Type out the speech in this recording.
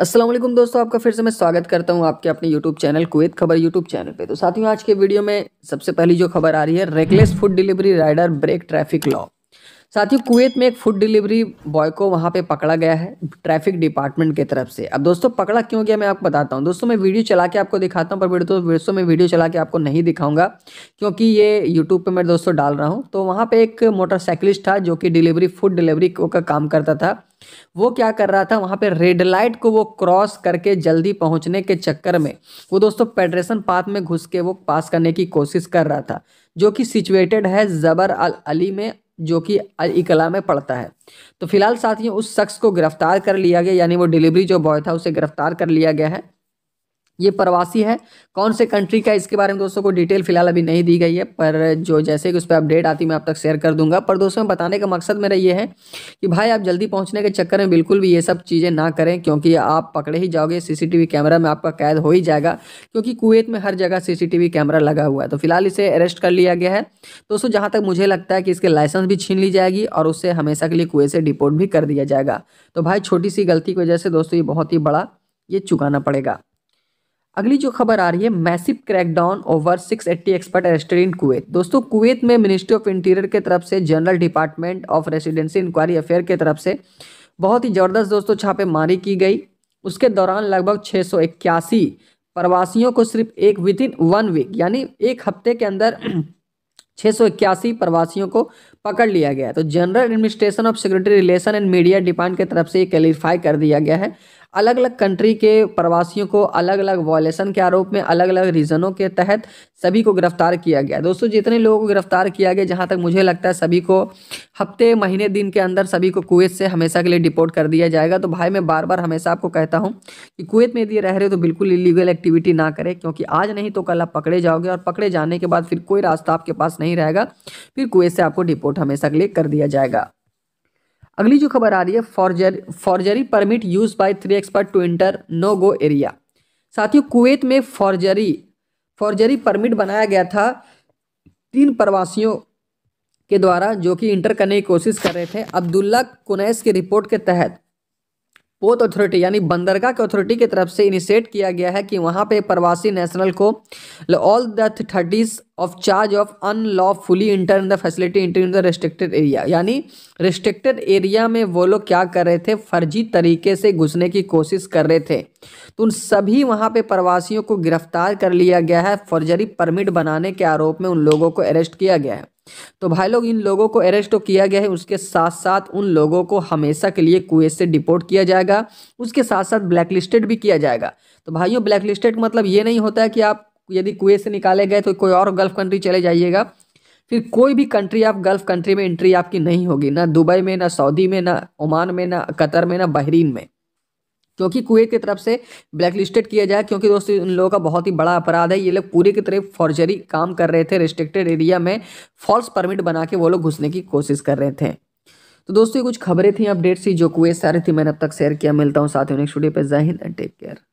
असलम दोस्तों आपका फिर से मैं स्वागत करता हूं आपके अपने YouTube channel Kuwait Khabar YouTube channel पे तो साथियों आज के वीडियो में सबसे पहली जो खबर आ रही है reckless food delivery rider break traffic law साथ ही कुवैत में एक फूड डिलीवरी बॉय को वहाँ पे पकड़ा गया है ट्रैफिक डिपार्टमेंट की तरफ से अब दोस्तों पकड़ा क्यों गया मैं आपको बताता हूँ दोस्तों मैं वीडियो चला के आपको दिखाता हूँ पर दोस्तों दोस्तों मैं वीडियो चला के आपको नहीं दिखाऊंगा क्योंकि ये यूट्यूब पर मैं दोस्तों डाल रहा हूँ तो वहाँ पर एक मोटरसाइकिलिस्ट था जो कि डिलीवरी फूड डिलीवरी का काम करता था वो क्या कर रहा था वहाँ पे रेड लाइट को वो क्रॉस करके जल्दी पहुँचने के चक्कर में वो दोस्तों फेडरेशन पाथ में घुस के वो पास करने की कोशिश कर रहा था जो कि सिचुएटेड है ज़बर अल अली में जो कि इकला में पड़ता है तो फिलहाल साथियों उस शख्स को गिरफ्तार कर लिया गया यानी वो डिलीवरी जो बॉय था उसे गिरफ्तार कर लिया गया है ये प्रवासी है कौन से कंट्री का इसके बारे में दोस्तों को डिटेल फिलहाल अभी नहीं दी गई है पर जो जैसे कि उस पर अपडेट आती मैं आप तक शेयर कर दूंगा पर दोस्तों बताने का मकसद मेरा ये है कि भाई आप जल्दी पहुंचने के चक्कर में बिल्कुल भी ये सब चीज़ें ना करें क्योंकि आप पकड़े ही जाओगे सीसीटीवी कैमरा में आपका कैद हो ही जाएगा क्योंकि कुवैत में हर जगह सी कैमरा लगा हुआ है तो फिलहाल इसे अरेस्ट कर लिया गया है दोस्तों जहाँ तक मुझे लगता है कि इसके लाइसेंस भी छीन ली जाएगी और उससे हमेशा के लिए कुएँ से डिपोर्ट भी कर दिया जाएगा तो भाई छोटी सी गलती की वजह से दोस्तों ये बहुत ही बड़ा ये चुकाना पड़ेगा अगली जो खबर आ रही है massive crackdown over 680 expert arrested in Kuwait दोस्तों कुवैत में मिनिस्ट्री ऑफ इंटीरियर के तरफ से general department of residency inquiry affair के तरफ से बहुत ही ज़बरदस्त दोस्तों छापेमारी की गई उसके दौरान लगभग छः प्रवासियों को सिर्फ एक विद इन वन वीक यानी एक हफ्ते के अंदर छः प्रवासियों को पकड़ लिया गया तो general administration of security relation and media depart के तरफ से ये क्लियरिफाई कर दिया गया है अलग अलग कंट्री के प्रवासियों को अलग अलग वॉयलेशन के आरोप में अलग अलग रीजनों के तहत सभी को गिरफ्तार किया गया दोस्तों जितने लोगों को गिरफ्तार किया गया जहाँ तक मुझे लगता है सभी को हफ्ते महीने दिन के अंदर सभी को कुवैत से हमेशा के लिए डिपोर्ट कर दिया जाएगा तो भाई मैं बार बार हमेशा आपको कहता हूँ कि कुवैत में यदि रह रहे हो तो बिल्कुल इलीगल एक्टिविटी ना करें क्योंकि आज नहीं तो कल आप पकड़े जाओगे और पकड़े जाने के बाद फिर कोई रास्ता आपके पास नहीं रहेगा फिर कुवैत से आपको डिपोर्ट हमेशा के लिए कर दिया जाएगा अगली जो खबर आ रही है forgery forgery permit use by three expert to enter no go area साथियों कुवैत में फॉर्जरी फॉर्जरी परमिट बनाया गया था तीन प्रवासियों के द्वारा जो कि इंटर करने की कोशिश कर रहे थे अब्दुल्ला कुनैस की रिपोर्ट के तहत पोत अथॉरिटी यानी बंदरगाह की अथॉरिटी की तरफ से इनिशिएट किया गया है कि वहाँ पे प्रवासी नेशनल को all the thirties of charge of unlawfully enter in the facility enter in the restricted area यानी रेस्ट्रिक्टेड एरिया में वो लोग क्या कर रहे थे फर्जी तरीके से घुसने की कोशिश कर रहे थे तो उन सभी वहाँ पे प्रवासियों को गिरफ्तार कर लिया गया है फर्जरी परमिट बनाने के आरोप में उन लोगों को अरेस्ट किया गया है तो भाई लोग इन लोगों को अरेस्ट तो किया गया है उसके साथ साथ उन लोगों को हमेशा के लिए कुवैत से डिपोर्ट किया जाएगा उसके साथ साथ ब्लैकलिस्टेड भी किया जाएगा तो भाइयों ब्लैकलिस्टेड मतलब ये नहीं होता है कि आप यदि कुवैत से निकाले गए तो कोई और गल्फ़ कंट्री चले जाइएगा फिर कोई भी कंट्री आप गल्फ़ कंट्री में एंट्री आपकी नहीं होगी ना दुबई में ना सऊदी में ना ओमान में ना कतर में ना बहरीन में क्योंकि कुएत की तरफ से ब्लैकलिस्टेड किया जाए क्योंकि दोस्तों इन लोगों का बहुत ही बड़ा अपराध है ये लोग पूरी की तरफ फॉर्जरी काम कर रहे थे रिस्ट्रिक्टेड एरिया में फॉल्स परमिट बना के वो लोग घुसने की कोशिश कर रहे थे तो दोस्तों ये कुछ खबरें थी अपडेट्स थी जो कुवैत सारी थी मैंने अब तक शेयर किया मिलता हूँ साथ ही नेक्स्ट वीडियो पर जाहिर एंड टेक केयर